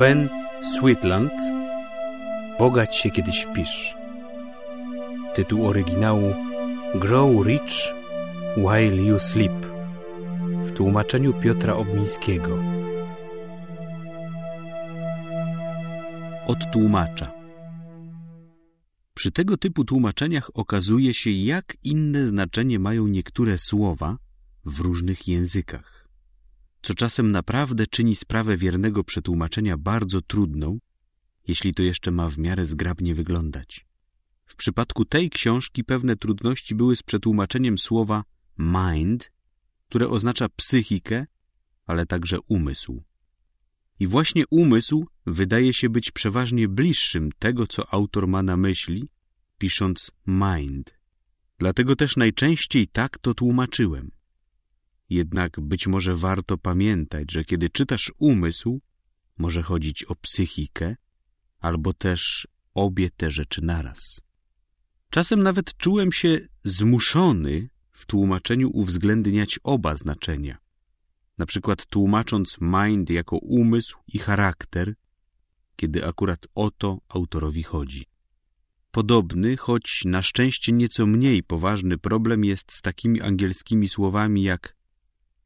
Ben Sweetland Bogać się, kiedy śpisz Tytuł oryginału Grow Rich While You Sleep w tłumaczeniu Piotra Obmińskiego Od tłumacza Przy tego typu tłumaczeniach okazuje się, jak inne znaczenie mają niektóre słowa w różnych językach co czasem naprawdę czyni sprawę wiernego przetłumaczenia bardzo trudną, jeśli to jeszcze ma w miarę zgrabnie wyglądać. W przypadku tej książki pewne trudności były z przetłumaczeniem słowa mind, które oznacza psychikę, ale także umysł. I właśnie umysł wydaje się być przeważnie bliższym tego, co autor ma na myśli, pisząc mind. Dlatego też najczęściej tak to tłumaczyłem. Jednak być może warto pamiętać, że kiedy czytasz umysł, może chodzić o psychikę, albo też obie te rzeczy naraz. Czasem nawet czułem się zmuszony w tłumaczeniu uwzględniać oba znaczenia. Na przykład tłumacząc mind jako umysł i charakter, kiedy akurat o to autorowi chodzi. Podobny, choć na szczęście nieco mniej poważny problem jest z takimi angielskimi słowami jak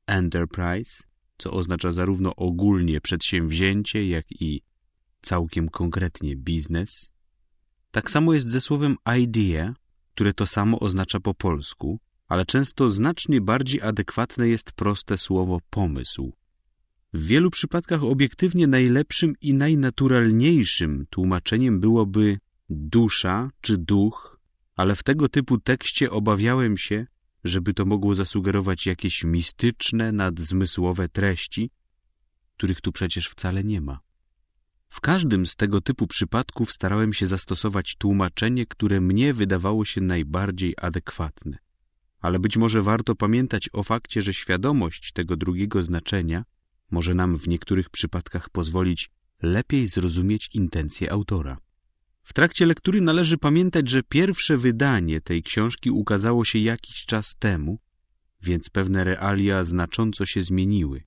enterprise, co oznacza zarówno ogólnie przedsięwzięcie, jak i całkiem konkretnie biznes. Tak samo jest ze słowem idea, które to samo oznacza po polsku, ale często znacznie bardziej adekwatne jest proste słowo pomysł. W wielu przypadkach obiektywnie najlepszym i najnaturalniejszym tłumaczeniem byłoby dusza czy duch, ale w tego typu tekście obawiałem się, żeby to mogło zasugerować jakieś mistyczne, nadzmysłowe treści, których tu przecież wcale nie ma. W każdym z tego typu przypadków starałem się zastosować tłumaczenie, które mnie wydawało się najbardziej adekwatne. Ale być może warto pamiętać o fakcie, że świadomość tego drugiego znaczenia może nam w niektórych przypadkach pozwolić lepiej zrozumieć intencje autora. W trakcie lektury należy pamiętać, że pierwsze wydanie tej książki ukazało się jakiś czas temu, więc pewne realia znacząco się zmieniły.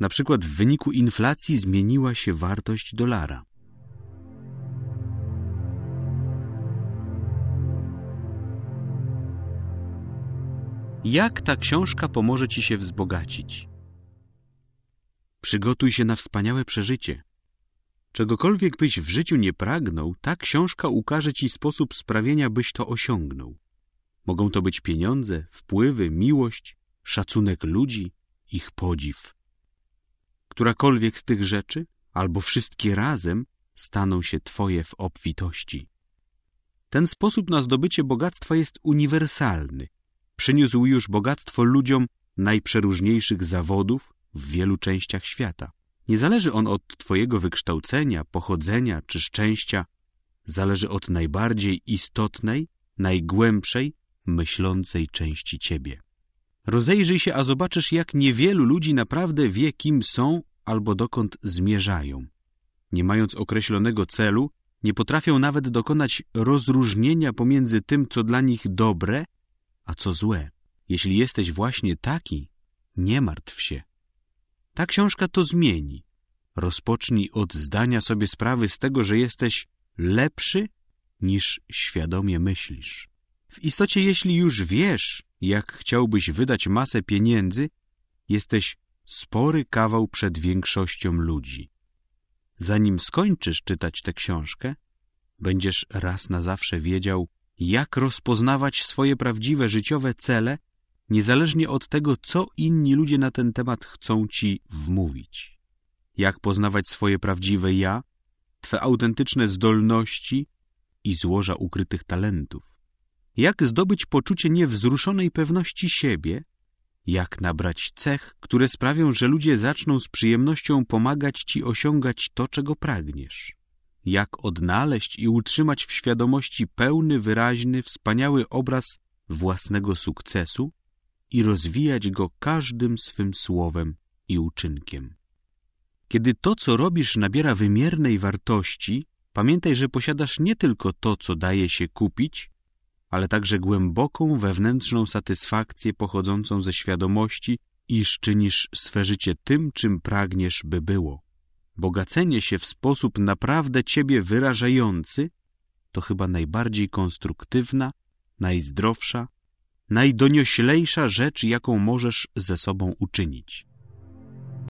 Na przykład w wyniku inflacji zmieniła się wartość dolara. Jak ta książka pomoże ci się wzbogacić? Przygotuj się na wspaniałe przeżycie. Czegokolwiek byś w życiu nie pragnął, ta książka ukaże ci sposób sprawienia, byś to osiągnął. Mogą to być pieniądze, wpływy, miłość, szacunek ludzi, ich podziw. Którakolwiek z tych rzeczy, albo wszystkie razem, staną się Twoje w obfitości. Ten sposób na zdobycie bogactwa jest uniwersalny. Przyniósł już bogactwo ludziom najprzeróżniejszych zawodów w wielu częściach świata. Nie zależy on od Twojego wykształcenia, pochodzenia czy szczęścia, zależy od najbardziej istotnej, najgłębszej, myślącej części Ciebie. Rozejrzyj się, a zobaczysz, jak niewielu ludzi naprawdę wie, kim są albo dokąd zmierzają. Nie mając określonego celu, nie potrafią nawet dokonać rozróżnienia pomiędzy tym, co dla nich dobre, a co złe. Jeśli jesteś właśnie taki, nie martw się. Ta książka to zmieni. Rozpocznij od zdania sobie sprawy z tego, że jesteś lepszy niż świadomie myślisz. W istocie, jeśli już wiesz, jak chciałbyś wydać masę pieniędzy, jesteś spory kawał przed większością ludzi. Zanim skończysz czytać tę książkę, będziesz raz na zawsze wiedział, jak rozpoznawać swoje prawdziwe życiowe cele niezależnie od tego, co inni ludzie na ten temat chcą ci wmówić. Jak poznawać swoje prawdziwe ja, twe autentyczne zdolności i złoża ukrytych talentów. Jak zdobyć poczucie niewzruszonej pewności siebie, jak nabrać cech, które sprawią, że ludzie zaczną z przyjemnością pomagać ci osiągać to, czego pragniesz. Jak odnaleźć i utrzymać w świadomości pełny, wyraźny, wspaniały obraz własnego sukcesu i rozwijać go każdym swym słowem i uczynkiem. Kiedy to, co robisz, nabiera wymiernej wartości, pamiętaj, że posiadasz nie tylko to, co daje się kupić, ale także głęboką wewnętrzną satysfakcję pochodzącą ze świadomości, iż czynisz swe życie tym, czym pragniesz, by było. Bogacenie się w sposób naprawdę ciebie wyrażający to chyba najbardziej konstruktywna, najzdrowsza najdonioślejsza rzecz, jaką możesz ze sobą uczynić.